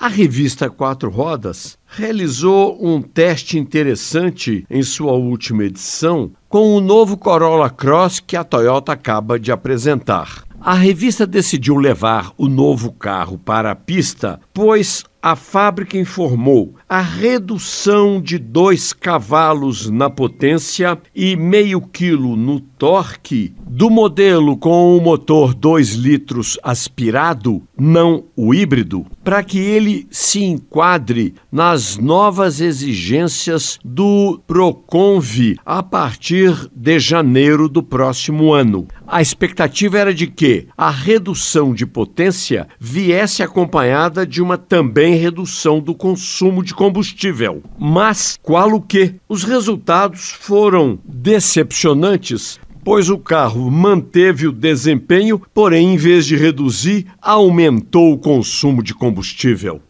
A revista Quatro Rodas realizou um teste interessante em sua última edição com o novo Corolla Cross que a Toyota acaba de apresentar. A revista decidiu levar o novo carro para a pista, pois a fábrica informou a redução de dois cavalos na potência e meio quilo no torque do modelo com o motor 2 litros aspirado, não o híbrido, para que ele se enquadre nas novas exigências do Proconvi a partir de janeiro do próximo ano. A expectativa era de que a redução de potência viesse acompanhada de uma também também redução do consumo de combustível. Mas qual o que? Os resultados foram decepcionantes, pois o carro manteve o desempenho, porém, em vez de reduzir, aumentou o consumo de combustível.